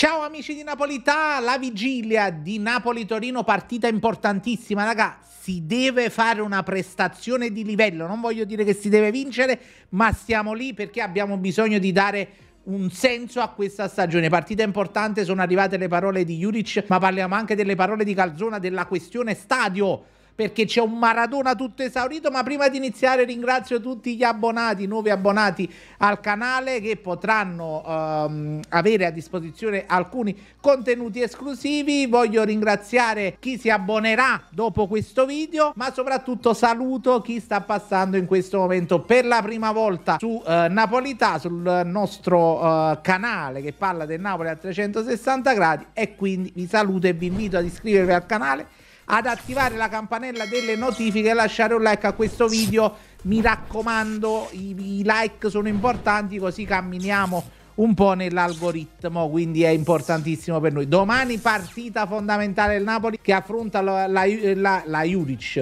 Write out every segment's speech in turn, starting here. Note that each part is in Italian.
Ciao amici di Napolità, la vigilia di Napoli-Torino, partita importantissima, raga, si deve fare una prestazione di livello, non voglio dire che si deve vincere, ma siamo lì perché abbiamo bisogno di dare un senso a questa stagione. Partita importante, sono arrivate le parole di Juric, ma parliamo anche delle parole di Calzona, della questione stadio perché c'è un maratona tutto esaurito, ma prima di iniziare ringrazio tutti gli abbonati, nuovi abbonati al canale che potranno ehm, avere a disposizione alcuni contenuti esclusivi. Voglio ringraziare chi si abbonerà dopo questo video, ma soprattutto saluto chi sta passando in questo momento per la prima volta su eh, Napolità, sul nostro eh, canale che parla del Napoli a 360 gradi e quindi vi saluto e vi invito ad iscrivervi al canale ad attivare la campanella delle notifiche e lasciare un like a questo video. Mi raccomando, i, i like sono importanti così camminiamo un po' nell'algoritmo, quindi è importantissimo per noi. Domani partita fondamentale del Napoli che affronta la, la, la, la Juric,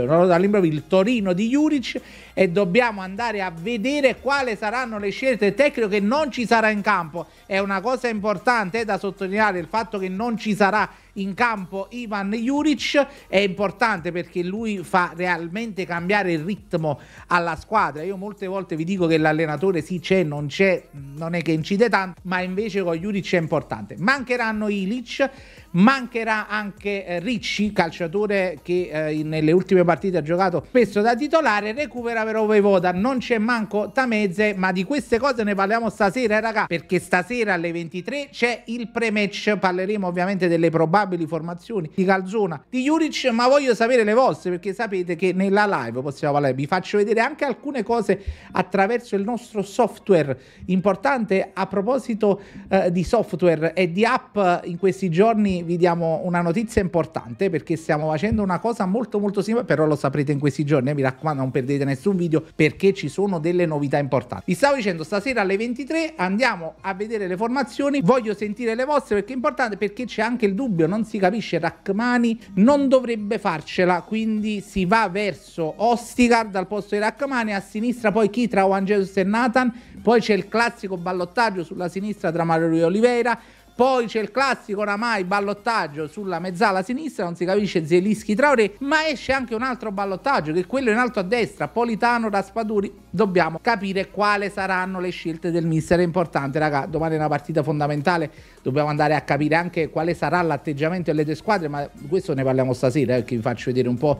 il Torino di Juric e dobbiamo andare a vedere quali saranno le scelte tecniche che non ci sarà in campo. È una cosa importante eh, da sottolineare il fatto che non ci sarà in campo Ivan Juric è importante perché lui fa realmente cambiare il ritmo alla squadra. Io molte volte vi dico che l'allenatore sì c'è, non c'è, non è che incide tanto, ma invece con Juric è importante. Mancheranno Ilic, mancherà anche eh, Ricci, calciatore che eh, nelle ultime partite ha giocato spesso da titolare, recupera però Voivoda, non c'è manco Tamezze, ma di queste cose ne parliamo stasera, raga, perché stasera alle 23 c'è il pre-match, parleremo ovviamente delle probabili probabili formazioni di Calzona, di Juric, ma voglio sapere le vostre perché sapete che nella live possiamo parlare, vi faccio vedere anche alcune cose attraverso il nostro software importante a proposito eh, di software e di app in questi giorni vi diamo una notizia importante perché stiamo facendo una cosa molto molto simile, però lo saprete in questi giorni, eh, mi raccomando non perdete nessun video perché ci sono delle novità importanti. Vi stavo dicendo stasera alle 23 andiamo a vedere le formazioni, voglio sentire le vostre perché è importante perché c'è anche il dubbio, non non si capisce Rachmani non dovrebbe farcela, quindi si va verso Ostigard al posto di Rachmani, a sinistra poi chi tra Juan Jesus e Nathan, poi c'è il classico ballottaggio sulla sinistra tra Mario e Oliveira, poi c'è il classico oramai ballottaggio sulla mezzala sinistra, non si capisce Zelischi Traoré, ma esce anche un altro ballottaggio che è quello in alto a destra, Politano Raspaduri. Dobbiamo capire quale saranno le scelte del mister. È importante, raga, domani è una partita fondamentale, dobbiamo andare a capire anche quale sarà l'atteggiamento delle due squadre, ma questo ne parliamo stasera, eh, che vi faccio vedere un po'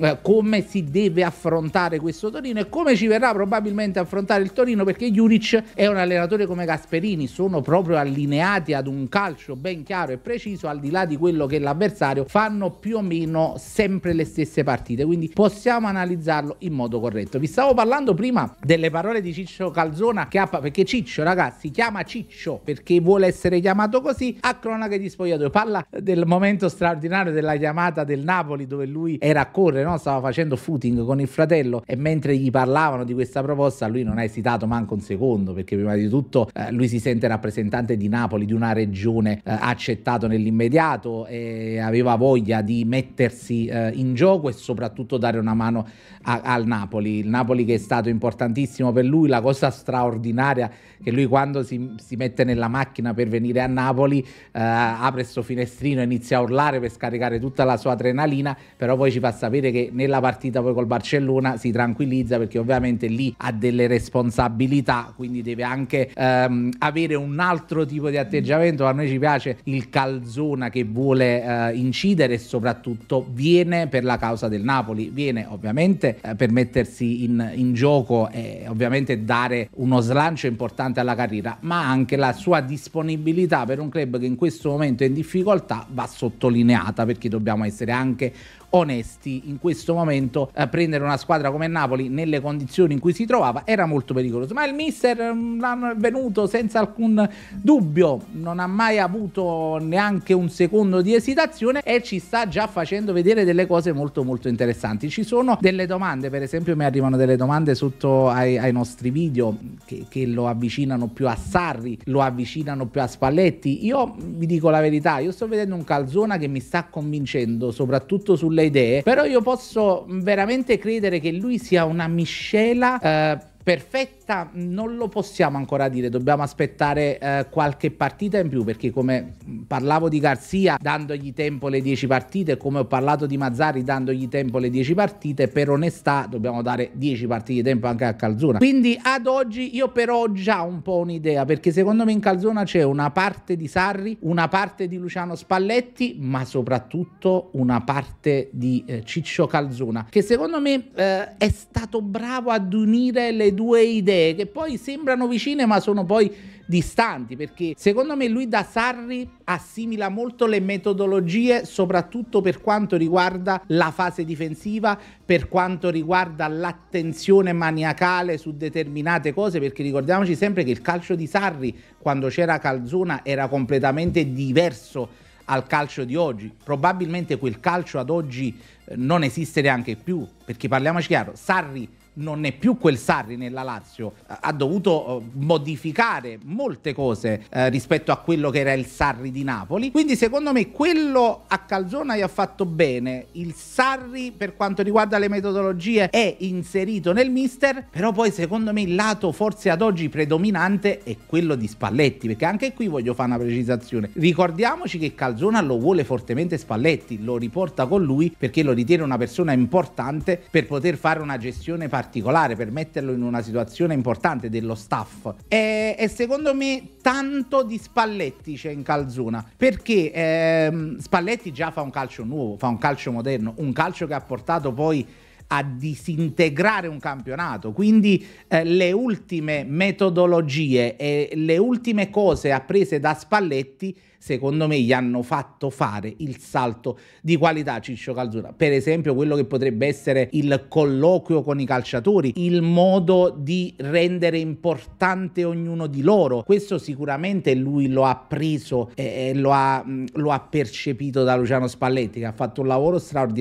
eh, come si deve affrontare questo Torino e come ci verrà probabilmente affrontare il Torino perché Juric è un allenatore come Gasperini, sono proprio allineati ad un un calcio ben chiaro e preciso, al di là di quello che è l'avversario, fanno più o meno sempre le stesse partite. Quindi possiamo analizzarlo in modo corretto. Vi stavo parlando prima delle parole di Ciccio Calzona, che ha, perché Ciccio, ragazzi, chiama Ciccio perché vuole essere chiamato così a cronaca di spogliatoio. Parla del momento straordinario della chiamata del Napoli dove lui era a correre, no? stava facendo footing con il fratello e mentre gli parlavano di questa proposta lui non ha esitato manco un secondo perché prima di tutto eh, lui si sente rappresentante di Napoli, di una regione regione ha eh, accettato nell'immediato e aveva voglia di mettersi eh, in gioco e soprattutto dare una mano a, al Napoli. Il Napoli che è stato importantissimo per lui, la cosa straordinaria che lui quando si, si mette nella macchina per venire a Napoli eh, apre questo finestrino, inizia a urlare per scaricare tutta la sua adrenalina, però poi ci fa sapere che nella partita poi col Barcellona si tranquillizza perché ovviamente lì ha delle responsabilità, quindi deve anche ehm, avere un altro tipo di atteggiamento a noi ci piace il calzona che vuole eh, incidere e soprattutto viene per la causa del Napoli, viene ovviamente eh, per mettersi in, in, gioco e ovviamente dare uno slancio importante alla carriera, ma anche la sua disponibilità per un club che in questo momento è in difficoltà va sottolineata perché dobbiamo essere anche onesti in questo momento eh, prendere una squadra come Napoli nelle condizioni in cui si trovava era molto pericoloso ma il mister mm, l'hanno venuto senza alcun dubbio non ha mai avuto neanche un secondo di esitazione e ci sta già facendo vedere delle cose molto molto interessanti ci sono delle domande per esempio mi arrivano delle domande sotto ai, ai nostri video che, che lo avvicinano più a Sarri lo avvicinano più a Spalletti io vi dico la verità io sto vedendo un calzona che mi sta convincendo soprattutto sulle sulle idee, però io posso veramente credere che lui sia una miscela... Eh, perfetta non lo possiamo ancora dire, dobbiamo aspettare eh, qualche partita in più perché come parlavo di Garzia dandogli tempo le 10 partite, come ho parlato di Mazzari dandogli tempo le 10 partite, per onestà dobbiamo dare 10 partite di tempo anche a Calzona. Quindi ad oggi io però ho già un po' un'idea perché secondo me in Calzona c'è una parte di Sarri, una parte di Luciano Spalletti, ma soprattutto una parte di eh, Ciccio Calzona che secondo me eh, è stato bravo ad unire le due idee che poi sembrano vicine ma sono poi distanti perché secondo me lui da Sarri assimila molto le metodologie soprattutto per quanto riguarda la fase difensiva per quanto riguarda l'attenzione maniacale su determinate cose perché ricordiamoci sempre che il calcio di Sarri quando c'era Calzona era completamente diverso al calcio di oggi. Probabilmente quel calcio ad oggi eh, non esiste neanche più, perché parliamoci chiaro, Sarri non è più quel Sarri nella Lazio, ha dovuto eh, modificare molte cose eh, rispetto a quello che era il Sarri di Napoli, quindi secondo me quello a Calzona gli ha fatto bene, il Sarri per quanto riguarda le metodologie è inserito nel mister, però poi secondo me il lato forse ad oggi predominante è quello di Spalletti, perché anche qui voglio fare una precisazione, ricordiamoci che Calzona lo vuole fortemente Spalletti, lo riporta con lui perché lo ritiene una persona importante per poter fare una gestione particolare particolare per metterlo in una situazione importante dello staff. E, e secondo me tanto di Spalletti c'è in Calzuna perché ehm, Spalletti già fa un calcio nuovo, fa un calcio moderno, un calcio che ha portato poi a disintegrare un campionato. Quindi eh, le ultime metodologie e le ultime cose apprese da Spalletti, secondo me, gli hanno fatto fare il salto di qualità Ciccio Calzura. Per esempio, quello che potrebbe essere il colloquio con i calciatori, il modo di rendere importante ognuno di loro. Questo sicuramente lui lo ha preso eh, e lo ha, lo ha percepito da Luciano Spalletti, che ha fatto un lavoro straordinario.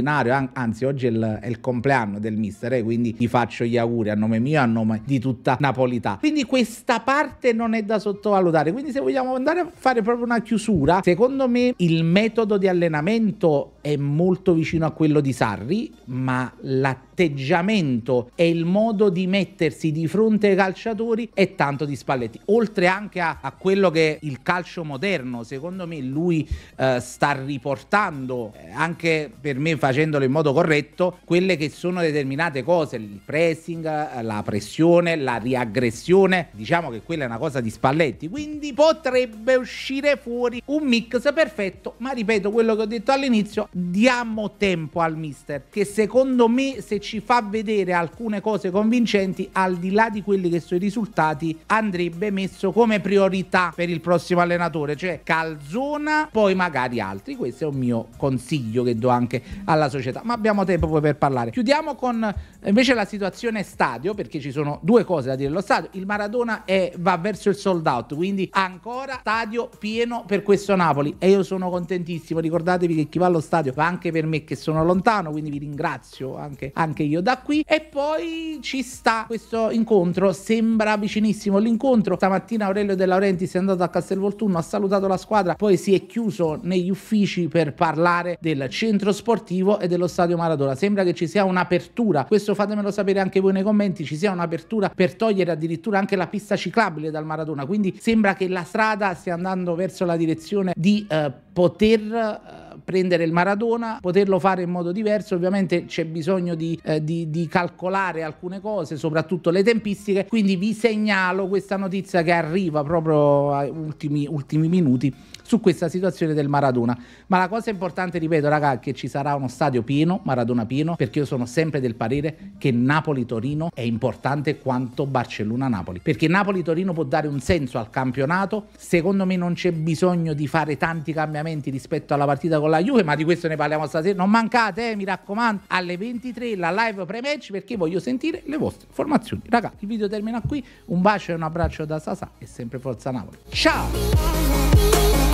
Anzi, oggi è il, è il compleanno compleanno del mister e eh, quindi gli faccio gli auguri a nome mio, e a nome di tutta Napolità. Quindi questa parte non è da sottovalutare, quindi se vogliamo andare a fare proprio una chiusura, secondo me il metodo di allenamento è molto vicino a quello di Sarri, ma la l'atteggiamento e il modo di mettersi di fronte ai calciatori è tanto di Spalletti, oltre anche a, a quello che il calcio moderno, secondo me lui eh, sta riportando, eh, anche per me facendolo in modo corretto, quelle che sono determinate cose, il pressing, la pressione, la riaggressione, diciamo che quella è una cosa di Spalletti, quindi potrebbe uscire fuori un mix perfetto, ma ripeto quello che ho detto all'inizio, diamo tempo al mister, che secondo me se ci fa vedere alcune cose convincenti al di là di quelli che sono i risultati andrebbe messo come priorità per il prossimo allenatore cioè Calzona poi magari altri questo è un mio consiglio che do anche alla società ma abbiamo tempo poi per parlare chiudiamo con eh, invece la situazione stadio perché ci sono due cose da dire lo stadio il Maradona è, va verso il sold out quindi ancora stadio pieno per questo Napoli e io sono contentissimo ricordatevi che chi va allo stadio va anche per me che sono lontano quindi vi ringrazio anche, anche anche io da qui. E poi ci sta questo incontro, sembra vicinissimo l'incontro. Stamattina Aurelio De Laurenti si è andato a Castelvolturno, ha salutato la squadra, poi si è chiuso negli uffici per parlare del centro sportivo e dello stadio Maradona. Sembra che ci sia un'apertura, questo fatemelo sapere anche voi nei commenti, ci sia un'apertura per togliere addirittura anche la pista ciclabile dal Maradona. Quindi sembra che la strada stia andando verso la direzione di eh, poter... Eh, prendere il Maradona, poterlo fare in modo diverso, ovviamente c'è bisogno di, eh, di, di calcolare alcune cose, soprattutto le tempistiche, quindi vi segnalo questa notizia che arriva proprio ai ultimi, ultimi minuti su questa situazione del Maradona. Ma la cosa importante, ripeto, raga, è che ci sarà uno stadio pieno, Maradona pieno, perché io sono sempre del parere che Napoli-Torino è importante quanto Barcellona-Napoli, perché Napoli-Torino può dare un senso al campionato. Secondo me non c'è bisogno di fare tanti cambiamenti rispetto alla partita con la la Juve, ma di questo ne parliamo stasera. Non mancate, eh, mi raccomando, alle 23 la live pre-match perché voglio sentire le vostre formazioni. Raga, il video termina qui. Un bacio e un abbraccio da Sasà e sempre Forza Napoli. Ciao!